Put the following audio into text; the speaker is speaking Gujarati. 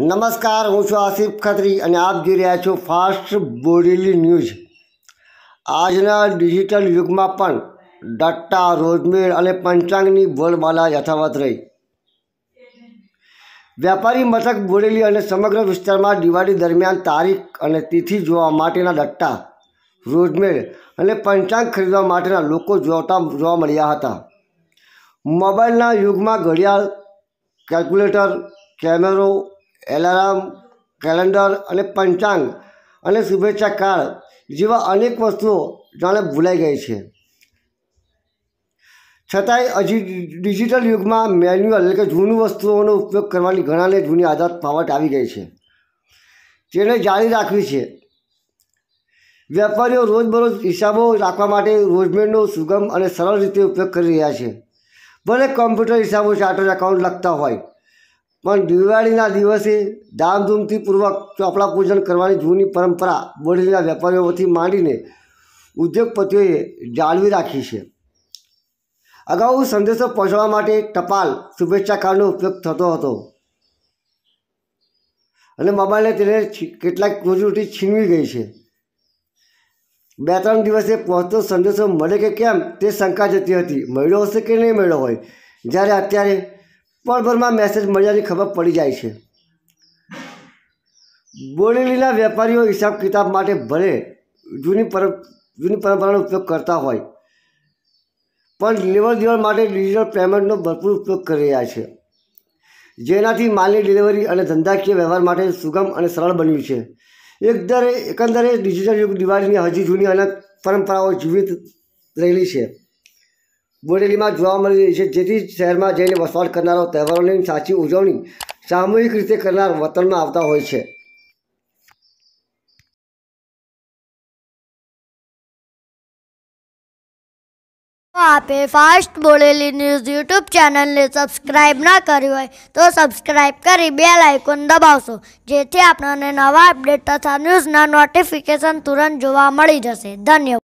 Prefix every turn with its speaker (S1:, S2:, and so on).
S1: નમસ્કાર હું છું આસિફ ખત્રી અને આપ જોઈ રહ્યા છો ફાસ્ટ બોડેલી ન્યૂઝ આજના ડિજિટલ યુગમાં પણ ડટ્ટા રોજમેળ અને પંચાંગની બોલબાલા યથાવત રહી વેપારી મથક બોડેલી અને સમગ્ર વિસ્તારમાં દિવાળી દરમિયાન તારીખ અને તિથિ જોવા માટેના ડટ્ટા રોજમેળ અને પંચાંગ ખરીદવા માટેના લોકો જોતા જોવા મળ્યા હતા મોબાઈલના યુગમાં ઘડિયાળ કેલ્ક્યુલેટર કેમેરો એલાર્મ કેલેન્ડર અને પંચાંગ અને શુભેચ્છા કાળ જેવા અનેક વસ્તુઓ જાણે ભૂલાઈ ગઈ છે છતાંય હજી ડિજિટલ યુગમાં મેન્યુઅલ એટલે કે જૂની વસ્તુઓનો ઉપયોગ કરવાની ઘણાને જૂની આદત પાવટ આવી ગઈ છે તેને જાળવી રાખવી છે વેપારીઓ રોજબરોજ હિસાબો રાખવા માટે રોજમેરનો સુગમ અને સરળ રીતે ઉપયોગ કરી રહ્યા છે ભલે કોમ્પ્યુટર હિસાબો ચાર્ટર્ડ એકાઉન્ટ લખતા હોય પણ દિવાળીના દિવસે ધામધૂમથી પૂર્વક ચોપડા પૂજન કરવાની જૂની પરંપરા બોડેલીના વેપારીઓથી માંડીને ઉદ્યોગપતિઓએ જાળવી રાખી છે અગાઉ સંદેશો પહોંચવા માટે ટપાલ શુભેચ્છા કાર્ડનો ઉપયોગ થતો હતો અને મોબાઈલને તેને કેટલાક રોજીરોટી છીનવી ગઈ છે બે ત્રણ દિવસે પહોંચતો સંદેશો મળે કે કેમ તે શંકા જતી હતી મળ્યો હશે કે નહીં મળ્યો હોય જ્યારે અત્યારે પળભરમાં મેસેજ મળ્યાની ખબર પડી જાય છે બોરેલીના વેપારીઓ હિસાબ કિતાબ માટે ભલે જૂની પર જૂની પરંપરાનો ઉપયોગ કરતા હોય પણ લેવડ દેવડ માટે ડિજિટલ પેમેન્ટનો ભરપૂર ઉપયોગ કરી રહ્યા છે જેનાથી માલની ડિલિવરી અને ધંધાકીય વ્યવહાર માટે સુગમ અને સરળ બન્યું છે એકદરે એકંદરે ડિજિટલ યુગ દિવાળીની હજી જૂની અનેક પરંપરાઓ જીવિત રહેલી છે બોડેલીમાં જોવા મળી રહી છે જેથી શહેરમાં જઈને વસવાટ કરનારો તહેવારોની સાચી ઉજવણી સામૂહિક રીતે કરનાર વતનમાં આવતા હોય છે આપે ફાસ્ટ બોલેલી ન્યૂઝ યુટ્યુબ ચેનલને સબસ્ક્રાઇબ ના કરી હોય તો સબસ્ક્રાઇબ કરી બે લાઇકોન દબાવશો જેથી આપણને નવા અપડેટ તથા ન્યૂઝના નોટિફિકેશન તુરંત જોવા મળી જશે ધન્યવાદ